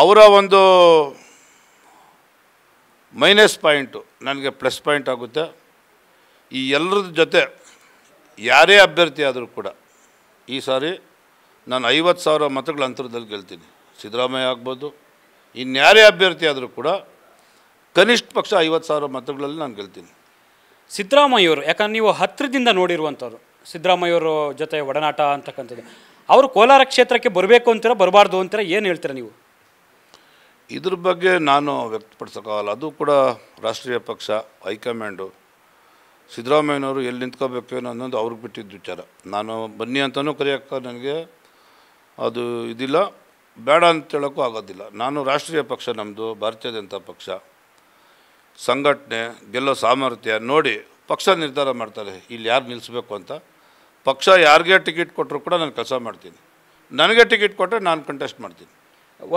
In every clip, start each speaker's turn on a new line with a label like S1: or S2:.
S1: ಅವರ ಒಂದು minus point ನನಗೆ ಪ್ಲಸ್ ಪಾಯಿಂಟ್ ಆಗುತ್ತೆ ಈ ಎಲ್ಲರ ಜೊತೆ ಯಾರೇ ಅಭ್ಯರ್ಥಿ ಆದರೂ ಕೂಡ ಈ ಸಾರಿ ನಾನು ಐವತ್ತು ಸಾವಿರ ಮತಗಳ ಅಂತರದಲ್ಲಿ ಗೆಲ್ತೀನಿ ಸಿದ್ದರಾಮಯ್ಯ ಆಗ್ಬೋದು ಇನ್ಯಾರೇ ಅಭ್ಯರ್ಥಿ ಆದರೂ ಕೂಡ ಕನಿಷ್ಠ ಪಕ್ಷ ಐವತ್ತು ಸಾವಿರ
S2: ಮತಗಳಲ್ಲಿ ನಾನು ಗೆಲ್ತೀನಿ ಸಿದ್ದರಾಮಯ್ಯವರು ಯಾಕಂದ್ರೆ ನೀವು ಹತ್ತಿರದಿಂದ ನೋಡಿರುವಂಥವ್ರು ಸಿದ್ದರಾಮಯ್ಯವರ ಜೊತೆ ಒಡನಾಟ ಅಂತಕ್ಕಂಥದ್ದು ಅವರು ಕೋಲಾರ ಕ್ಷೇತ್ರಕ್ಕೆ ಬರಬೇಕು ಅಂತೀರ ಬರಬಾರ್ದು ಅಂತೀರ ಏನು ಹೇಳ್ತೀರ ನೀವು
S1: ಇದ್ರ ಬಗ್ಗೆ ನಾನು ವ್ಯಕ್ತಪಡಿಸೋಕ್ಕಾಗಲ್ಲ ಅದು ಕೂಡ ರಾಷ್ಟ್ರೀಯ ಪಕ್ಷ ಹೈಕಮಾಂಡು ಸಿದ್ದರಾಮಯ್ಯನವರು ಎಲ್ಲಿ ನಿಂತ್ಕೋಬೇಕು ಅನ್ನೋದು ಅವ್ರಿಗೆ ಬಿಟ್ಟಿದ್ದ ವಿಚಾರ ನಾನು ಬನ್ನಿ ಅಂತಲೂ ಕರೆಯೋಕ್ಕೆ ನನಗೆ ಅದು ಇದಿಲ್ಲ ಬೇಡ ಅಂತ ಹೇಳೋಕ್ಕೂ ಆಗೋದಿಲ್ಲ ನಾನು ರಾಷ್ಟ್ರೀಯ ಪಕ್ಷ ನಮ್ಮದು ಭಾರತೀಯ ಜನತಾ ಪಕ್ಷ ಸಂಘಟನೆ ಗೆಲ್ಲೋ ಸಾಮರ್ಥ್ಯ ನೋಡಿ ಪಕ್ಷ ನಿರ್ಧಾರ ಮಾಡ್ತಾರೆ ಇಲ್ಲಿ ಯಾರು ನಿಲ್ಲಿಸ್ಬೇಕು ಅಂತ ಪಕ್ಷ ಯಾರಿಗೆ ಟಿಕೆಟ್ ಕೊಟ್ಟರು ಕೂಡ ನಾನು ಕೆಲಸ ಮಾಡ್ತೀನಿ ನನಗೆ ಟಿಕೆಟ್ ಕೊಟ್ಟರೆ ನಾನು ಕಂಟೆಸ್ಟ್ ಮಾಡ್ತೀನಿ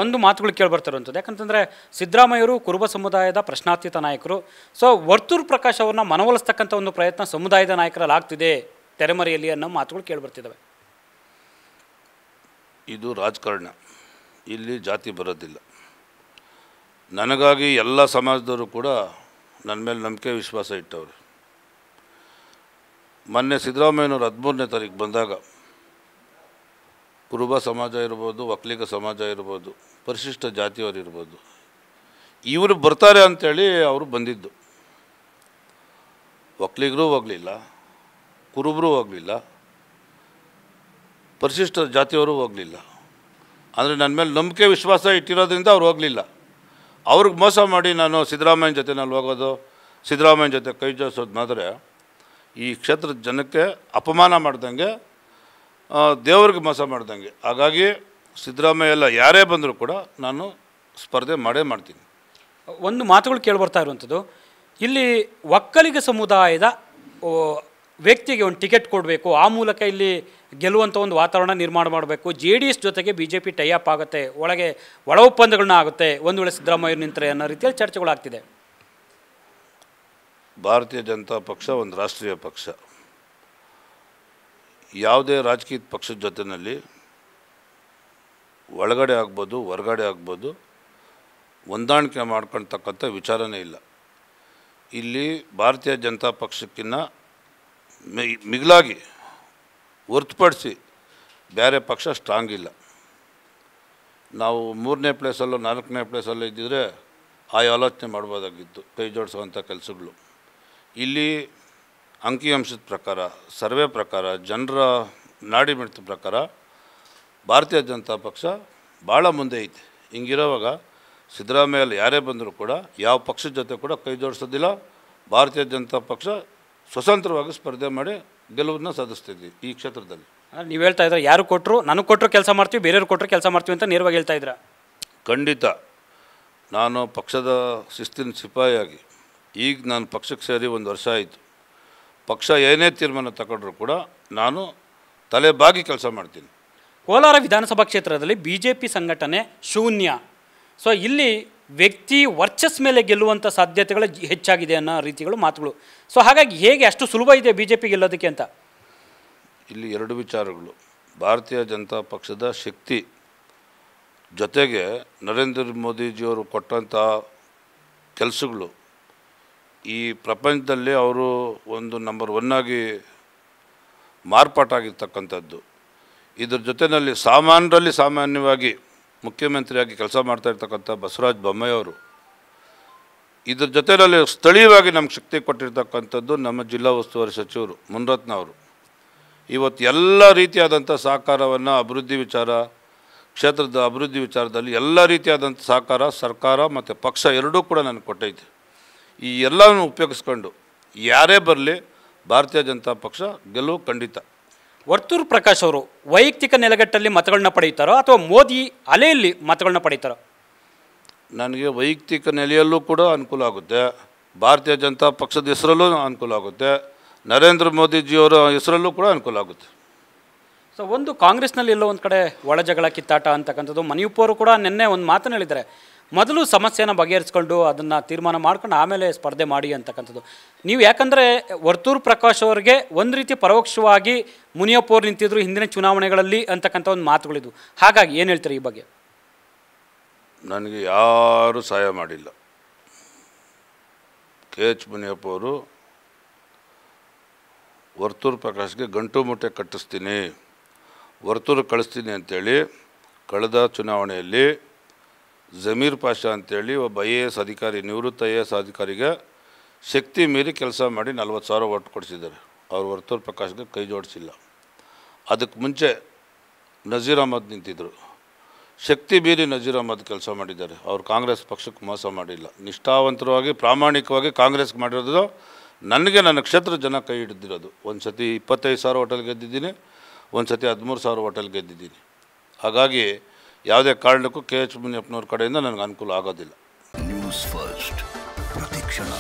S2: ಒಂದು ಮಾತುಗಳು ಅಂಥದ್ದು ಯಾಕಂತಂದರೆ ಸಿದ್ದರಾಮಯ್ಯರು ಕುರುಬ ಸಮುದಾಯದ ಪ್ರಶ್ನಾತೀತ ನಾಯಕರು ಸೊ ವರ್ತೂರ್ ಪ್ರಕಾಶ್ ಅವ್ರನ್ನ ಮನವೊಲಿಸ್ತಕ್ಕಂಥ ಒಂದು ಪ್ರಯತ್ನ ಸಮುದಾಯದ ನಾಯಕರಲ್ಲಿ ಆಗ್ತಿದೆ ತೆರೆಮರೆಯಲ್ಲಿ ಅನ್ನೋ ಮಾತುಗಳು ಕೇಳಿಬರ್ತಿದ್ದಾವೆ
S1: ಇದು ರಾಜಕಾರಣ ಇಲ್ಲಿ ಜಾತಿ ಬರೋದಿಲ್ಲ ನನಗಾಗಿ ಎಲ್ಲ ಸಮಾಜದವರು ಕೂಡ ನನ್ನ ಮೇಲೆ ನಂಬಿಕೆ ವಿಶ್ವಾಸ ಇಟ್ಟವರು ಮೊನ್ನೆ ಸಿದ್ದರಾಮಯ್ಯನವರು ಹದಿಮೂರನೇ ತಾರೀಕು ಬಂದಾಗ ಕುರುಬ ಸಮಾಜ ಇರ್ಬೋದು ಒಕ್ಕಲಿಗ ಸಮಾಜ ಇರ್ಬೋದು ಪರಿಶಿಷ್ಟ ಜಾತಿಯವರು ಇರ್ಬೋದು ಇವರು ಬರ್ತಾರೆ ಅಂಥೇಳಿ ಅವರು ಬಂದಿದ್ದು ಒಕ್ಕಲಿಗರೂ ಹೋಗಲಿಲ್ಲ ಕುರುಬರೂ ಹೋಗಲಿಲ್ಲ ಪರಿಶಿಷ್ಟ ಜಾತಿಯವರು ಹೋಗಲಿಲ್ಲ ಅಂದರೆ ನನ್ನ ಮೇಲೆ ನಂಬಿಕೆ ವಿಶ್ವಾಸ ಇಟ್ಟಿರೋದ್ರಿಂದ ಅವ್ರು ಹೋಗಲಿಲ್ಲ ಅವ್ರಿಗೆ ಮೋಸ ಮಾಡಿ ನಾನು ಸಿದ್ದರಾಮಯ್ಯ ಜೊತೆ ಹೋಗೋದು ಸಿದ್ದರಾಮಯ್ಯ ಜೊತೆ ಕೈ ಜೋಡಿಸೋದು ಮಾತ್ರ ಈ ಕ್ಷೇತ್ರದ ಜನಕ್ಕೆ ಅಪಮಾನ ಮಾಡ್ದಂಗೆ ದೇವ್ರಿಗೆ ಮೋಸ ಮಾಡ್ದಂಗೆ ಹಾಗಾಗಿ ಸಿದ್ದರಾಮಯ್ಯ ಎಲ್ಲ ಯಾರೇ ಬಂದರೂ ಕೂಡ ನಾನು ಸ್ಪರ್ಧೆ ಮಾಡೇ ಮಾಡ್ತೀನಿ ಒಂದು ಮಾತುಗಳು ಕೇಳಿಬರ್ತಾ ಇರುವಂಥದ್ದು
S2: ಇಲ್ಲಿ ಒಕ್ಕಲಿಗ ಸಮುದಾಯದ ವ್ಯಕ್ತಿಗೆ ಒಂದು ಟಿಕೆಟ್ ಕೊಡಬೇಕು ಆ ಮೂಲಕ ಇಲ್ಲಿ ಗೆಲ್ಲುವಂಥ ಒಂದು ವಾತಾವರಣ ನಿರ್ಮಾಣ ಮಾಡಬೇಕು ಜೆ ಡಿ ಎಸ್ ಜೊತೆಗೆ ಬಿ ಜೆ ಪಿ ಟೈಅಪ್ ಆಗುತ್ತೆ ಒಳಗೆ ಒಳ ಒಪ್ಪಂದಗಳನ್ನ ಆಗುತ್ತೆ ಒಂದು ವೇಳೆ ಸಿದ್ದರಾಮಯ್ಯ ನಿಂತರೆ ಅನ್ನೋ ರೀತಿಯಲ್ಲಿ ಚರ್ಚೆಗಳಾಗ್ತಿದೆ
S1: ಭಾರತೀಯ ಜನತಾ ಪಕ್ಷ ಒಂದು ರಾಷ್ಟ್ರೀಯ ಪಕ್ಷ ಯಾವುದೇ ರಾಜಕೀಯ ಪಕ್ಷದ ಜೊತೆಯಲ್ಲಿ ಒಳಗಡೆ ಆಗ್ಬೋದು ಹೊರಗಡೆ ಆಗ್ಬೋದು ಹೊಂದಾಣಿಕೆ ಮಾಡ್ಕೊಳ್ತಕ್ಕಂಥ ವಿಚಾರನೇ ಇಲ್ಲ ಇಲ್ಲಿ ಭಾರತೀಯ ಜನತಾ ಪಕ್ಷಕ್ಕಿಂತ ಮಿಗಿಲಾಗಿ ಹೊರ್ತುಪಡಿಸಿ ಬೇರೆ ಪಕ್ಷ ಸ್ಟ್ರಾಂಗ್ ಇಲ್ಲ ನಾವು ಮೂರನೇ ಪ್ಲೇಸಲ್ಲೋ ನಾಲ್ಕನೇ ಪ್ಲೇಸಲ್ಲೋ ಇದ್ದಿದ್ರೆ ಆ ಆಲೋಚನೆ ಮಾಡ್ಬೋದಾಗಿತ್ತು ಕೈ ಜೋಡಿಸುವಂಥ ಕೆಲಸಗಳು ಇಲ್ಲಿ ಅಂಕಿಅಂಶದ ಪ್ರಕಾರ ಸರ್ವೆ ಪ್ರಕಾರ ಜನರ ನಾಡಿ ಮಿಡಿತ ಪ್ರಕಾರ ಭಾರತೀಯ ಜನತಾ ಪಕ್ಷ ಭಾಳ ಮುಂದೆ ಐತೆ ಹಿಂಗಿರೋವಾಗ ಸಿದ್ದರಾಮಯ್ಯಲ್ಲಿ ಯಾರೇ ಬಂದರೂ ಕೂಡ ಯಾವ ಪಕ್ಷದ ಜೊತೆ ಕೂಡ ಕೈ ಜೋಡಿಸೋದಿಲ್ಲ ಭಾರತೀಯ ಜನತಾ ಪಕ್ಷ ಸ್ವತಂತ್ರವಾಗಿ ಸ್ಪರ್ಧೆ ಮಾಡಿ ಗೆಲುವನ್ನ ಸಾಧಿಸ್ತಿದ್ವಿ ಈ ಕ್ಷೇತ್ರದಲ್ಲಿ
S2: ನೀವು ಹೇಳ್ತಾ ಇದ್ರೆ ಯಾರು ಕೊಟ್ಟರು ನನಗೆ ಕೊಟ್ಟರು ಕೆಲಸ ಮಾಡ್ತೀವಿ ಬೇರೆಯವ್ರು ಕೊಟ್ಟರು ಕೆಲಸ ಮಾಡ್ತೀವಿ ಅಂತ ನೇರವಾಗಿ ಹೇಳ್ತಾ ಇದ್ರ
S1: ಖಂಡಿತ ನಾನು ಪಕ್ಷದ ಶಿಸ್ತಿನ ಸಿಪಾಯಿಯಾಗಿ ಈಗ ನಾನು ಪಕ್ಷಕ್ಕೆ ಸೇರಿ ಒಂದು ವರ್ಷ ಆಯಿತು ಪಕ್ಷ ಏನೇ ತೀರ್ಮಾನ ತಗೊಂಡ್ರೂ ಕೂಡ ನಾನು ತಲೆಬಾಗಿ ಕೆಲಸ ಮಾಡ್ತೀನಿ ಕೋಲಾರ ವಿಧಾನಸಭಾ ಕ್ಷೇತ್ರದಲ್ಲಿ ಬಿ ಜೆ ಪಿ ಸಂಘಟನೆ ಶೂನ್ಯ
S2: ಸೊ ಇಲ್ಲಿ ವ್ಯಕ್ತಿ ವರ್ಚಸ್ ಮೇಲೆ ಗೆಲ್ಲುವಂಥ ಸಾಧ್ಯತೆಗಳು ಹೆಚ್ಚಾಗಿದೆ ಅನ್ನೋ ರೀತಿಗಳು ಮಾತುಗಳು ಸೊ ಹಾಗಾಗಿ ಹೇಗೆ ಅಷ್ಟು ಸುಲಭ ಇದೆ ಬಿ ಜೆ ಪಿ ಗೆಲ್ಲೋದಕ್ಕೆ ಅಂತ
S1: ಇಲ್ಲಿ ಎರಡು ವಿಚಾರಗಳು ಭಾರತೀಯ ಜನತಾ ಪಕ್ಷದ ಶಕ್ತಿ ಜೊತೆಗೆ ನರೇಂದ್ರ ಮೋದಿಜಿಯವರು ಕೊಟ್ಟಂಥ ಕೆಲಸಗಳು ಈ ಪ್ರಪಂಚದಲ್ಲಿ ಅವರು ಒಂದು ನಂಬರ್ ಒನ್ನಾಗಿ ಮಾರ್ಪಾಟಾಗಿರ್ತಕ್ಕಂಥದ್ದು ಇದ್ರ ಜೊತೆಯಲ್ಲಿ ಸಾಮಾನ್ಯರಲ್ಲಿ ಸಾಮಾನ್ಯವಾಗಿ ಮುಖ್ಯಮಂತ್ರಿಯಾಗಿ ಕೆಲಸ ಮಾಡ್ತಾ ಇರ್ತಕ್ಕಂಥ ಬಸವರಾಜ ಬೊಮ್ಮಾಯಿಯವರು ಇದ್ರ ಜೊತೆಯಲ್ಲಿ ಸ್ಥಳೀಯವಾಗಿ ನಮ್ಗೆ ಶಕ್ತಿ ಕೊಟ್ಟಿರ್ತಕ್ಕಂಥದ್ದು ನಮ್ಮ ಜಿಲ್ಲಾ ಉಸ್ತುವಾರಿ ಸಚಿವರು ಮುನರತ್ನ ಅವರು ಇವತ್ತು ಎಲ್ಲ ರೀತಿಯಾದಂಥ ಸಹಕಾರವನ್ನು ಅಭಿವೃದ್ಧಿ ವಿಚಾರ ಕ್ಷೇತ್ರದ ಅಭಿವೃದ್ಧಿ ವಿಚಾರದಲ್ಲಿ ಎಲ್ಲ ರೀತಿಯಾದಂಥ ಸಹಕಾರ ಸರ್ಕಾರ ಮತ್ತು ಪಕ್ಷ ಎರಡೂ ಕೂಡ ನನಗೆ ಕೊಟ್ಟೈತೆ ಈ ಎಲ್ಲವನ್ನು ಉಪಯೋಗಿಸ್ಕೊಂಡು ಯಾರೇ ಬರಲಿ ಭಾರತೀಯ ಜನತಾ ಪಕ್ಷ ಗೆಲುವು ಖಂಡಿತ
S2: ವರ್ತೂರು ಪ್ರಕಾಶ್ ಅವರು ವೈಯಕ್ತಿಕ ನೆಲೆಗಟ್ಟಲ್ಲಿ ಮತಗಳನ್ನ ಪಡೆಯುತ್ತಾರೋ ಅಥವಾ ಮೋದಿ ಅಲೆಯಲ್ಲಿ ಮತಗಳನ್ನ
S1: ಪಡೀತಾರೋ ನನಗೆ ವೈಯಕ್ತಿಕ ನೆಲೆಯಲ್ಲೂ ಕೂಡ ಅನುಕೂಲ ಆಗುತ್ತೆ ಭಾರತೀಯ ಜನತಾ ಪಕ್ಷದ ಹೆಸರಲ್ಲೂ ಅನುಕೂಲ ಆಗುತ್ತೆ ನರೇಂದ್ರ ಮೋದಿಜಿಯವರ ಹೆಸರಲ್ಲೂ ಕೂಡ ಅನುಕೂಲ ಆಗುತ್ತೆ
S2: ಸೊ ಒಂದು ಕಾಂಗ್ರೆಸ್ನಲ್ಲಿ ಎಲ್ಲೋ ಒಂದು ಕಡೆ ಒಳ ಜಗಳ ಕಿತ್ತಾಟ ಅಂತಕ್ಕಂಥದ್ದು ಮಣಿಯಪ್ಪ ಅವರು ಕೂಡ ನಿನ್ನೆ ಒಂದು ಮಾತನ್ನು ಹೇಳಿದ್ದಾರೆ ಮೊದಲು ಸಮಸ್ಯೆನ ಬಗೆಹರಿಸ್ಕೊಂಡು ಅದನ್ನು ತೀರ್ಮಾನ ಮಾಡ್ಕೊಂಡು ಆಮೇಲೆ ಸ್ಪರ್ಧೆ ಮಾಡಿ ಅಂತಕ್ಕಂಥದ್ದು ನೀವು ಯಾಕಂದರೆ ವರ್ತೂರು ಪ್ರಕಾಶ್ ಅವರಿಗೆ ಒಂದು ರೀತಿ ಪರೋಕ್ಷವಾಗಿ ಮುನಿಯಪ್ಪವ್ರು ನಿಂತಿದ್ರು ಹಿಂದಿನ ಚುನಾವಣೆಗಳಲ್ಲಿ ಅಂತಕ್ಕಂಥ ಒಂದು ಮಾತುಗಳಿದ್ವು ಹಾಗಾಗಿ ಏನು ಹೇಳ್ತಾರೆ ಈ ಬಗ್ಗೆ
S1: ನನಗೆ ಯಾರೂ ಸಹಾಯ ಮಾಡಿಲ್ಲ ಕೆ ಎಚ್ ಮುನಿಯಪ್ಪ ಅವರು ವರ್ತೂರು ಪ್ರಕಾಶ್ಗೆ ಗಂಟು ಮೂಟೆ ಕಟ್ಟಿಸ್ತೀನಿ ವರ್ತೂರು ಕಳಿಸ್ತೀನಿ ಅಂಥೇಳಿ ಕಳೆದ ಚುನಾವಣೆಯಲ್ಲಿ ಜಮೀರ್ ಪಾಷಾ ಅಂತೇಳಿ ಒಬ್ಬ ಐ ಎ ಎಸ್ ಅಧಿಕಾರಿ ನಿವೃತ್ತ ಐ ಎ ಎಸ್ ಅಧಿಕಾರಿಗೆ ಶಕ್ತಿ ಮೀರಿ ಕೆಲಸ ಮಾಡಿ ನಲ್ವತ್ತು ಸಾವಿರ ಓಟ್ ಕೊಡಿಸಿದ್ದಾರೆ ಅವ್ರು ವರ್ತೂರ್ ಪ್ರಕಾಶ್ಗೆ ಕೈ ಜೋಡಿಸಿಲ್ಲ ಅದಕ್ಕೆ ಮುಂಚೆ ನಜೀರ್ ಅಹಮದ್ ನಿಂತಿದ್ದರು ಶಕ್ತಿ ಮೀರಿ ನಜೀರ್ ಅಹಮದ್ ಕೆಲಸ ಮಾಡಿದ್ದಾರೆ ಅವರು ಕಾಂಗ್ರೆಸ್ ಪಕ್ಷಕ್ಕೆ ಮೋಸ ಮಾಡಿಲ್ಲ ನಿಷ್ಠಾವಂತರವಾಗಿ ಪ್ರಾಮಾಣಿಕವಾಗಿ ಕಾಂಗ್ರೆಸ್ಗೆ ಮಾಡಿರೋದು ನನಗೆ ನನ್ನ ಕ್ಷೇತ್ರ ಜನ ಕೈ ಹಿಡಿದಿರೋದು ಒಂದು ಸತಿ ಇಪ್ಪತ್ತೈದು ಸಾವಿರ ಹೋಟೆಲ್ ಗೆದ್ದಿದ್ದೀನಿ ಒಂದು ಸತಿ ಹದಿಮೂರು ಸಾವಿರ ಹೋಟೆಲ್ ಗೆದ್ದಿದ್ದೀನಿ ಹಾಗಾಗಿ ಯಾವುದೇ ಕಾರಣಕ್ಕೂ ಕೆ ಎಚ್ ಮುನಿಯಪ್ಪನವ್ರ ಕಡೆಯಿಂದ ನನಗೆ ಅನುಕೂಲ ಆಗೋದಿಲ್ಲ ನ್ಯೂಸ್ ಫಸ್ಟ್ ಪ್ರತಿಕ್ಷಣ